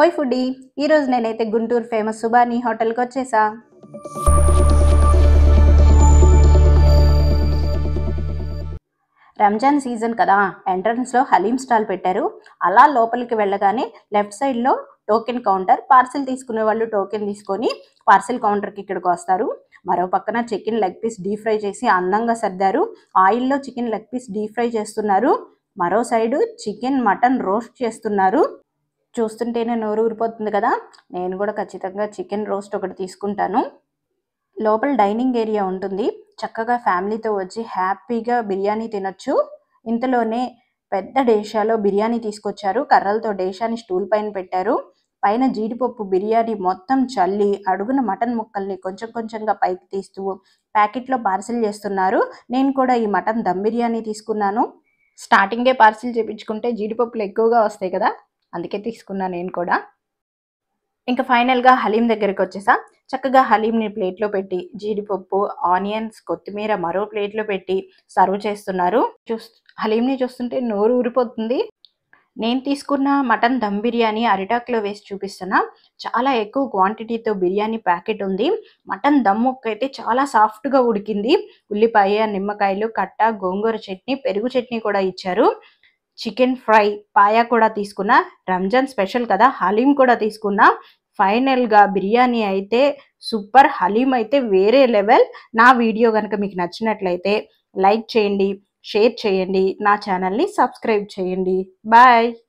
ఓయ్ ఫుడీ ఈరోజు నేనైతే గుంటూరు ఫేమస్ సుబానీ హోటల్కి వచ్చేసా రంజాన్ సీజన్ కదా ఎంట్రన్స్లో హలీం స్టాల్ పెట్టారు అలా లోపలికి వెళ్ళగానే లెఫ్ట్ సైడ్లో టోకెన్ కౌంటర్ పార్సిల్ తీసుకునే వాళ్ళు టోకెన్ తీసుకొని పార్సిల్ కౌంటర్కి ఇక్కడికి వస్తారు మరో పక్కన chicken leg piece deep fry చేసి అందంగా సర్దారు ఆయిల్లో chicken leg piece deep fry చేస్తున్నారు మరో సైడు చికెన్ మటన్ రోస్ట్ చేస్తున్నారు చూస్తుంటేనే నోరు ఊరిపోతుంది కదా నేను కూడా ఖచ్చితంగా చికెన్ రోస్ట్ ఒకటి తీసుకుంటాను లోపల డైనింగ్ ఏరియా ఉంటుంది చక్కగా ఫ్యామిలీతో వచ్చి హ్యాపీగా బిర్యానీ తినొచ్చు ఇంతలోనే పెద్ద డేషాలో బిర్యానీ తీసుకొచ్చారు కర్రలతో డేషాని స్టూల్ పైన పెట్టారు పైన జీడిపప్పు బిర్యానీ మొత్తం చల్లి అడుగున మటన్ ముక్కల్ని కొంచెం కొంచెంగా పైకి తీస్తూ ప్యాకెట్లో పార్సిల్ చేస్తున్నారు నేను కూడా ఈ మటన్ దమ్ బిర్యానీ తీసుకున్నాను స్టార్టింగే పార్సిల్ చేయించుకుంటే జీడిపప్పులు ఎక్కువగా వస్తాయి కదా అందుకే తీసుకున్నా నేను కూడా ఇంకా ఫైనల్గా హలీం దగ్గరికి వచ్చేసా చక్కగా హలీంని ప్లేట్లో పెట్టి జీడిపప్పు ఆనియన్స్ కొత్తిమీర మరో ప్లేట్లో పెట్టి సర్వ్ చేస్తున్నారు చూ హలీంని చూస్తుంటే నోరు ఊరిపోతుంది నేను తీసుకున్న మటన్ దమ్ బిర్యానీ అరిటాక్లో వేసి చూపిస్తున్నా చాలా ఎక్కువ క్వాంటిటీతో బిర్యానీ ప్యాకెట్ ఉంది మటన్ దమ్ ఒక్కైతే చాలా సాఫ్ట్గా ఉడికింది ఉల్లిపాయ నిమ్మకాయలు కట్ట గోంగూర చట్నీ పెరుగు చట్నీ కూడా ఇచ్చారు చికెన్ ఫ్రై పాయా కూడా తీసుకున్న రంజాన్ స్పెషల్ కదా హలీం కూడా తీసుకున్నా ఫైనల్గా బిర్యానీ అయితే సూపర్ హలీం అయితే వేరే లెవెల్ నా వీడియో కనుక మీకు నచ్చినట్లయితే లైక్ చేయండి షేర్ చేయండి నా ఛానల్ని సబ్స్క్రైబ్ చేయండి బాయ్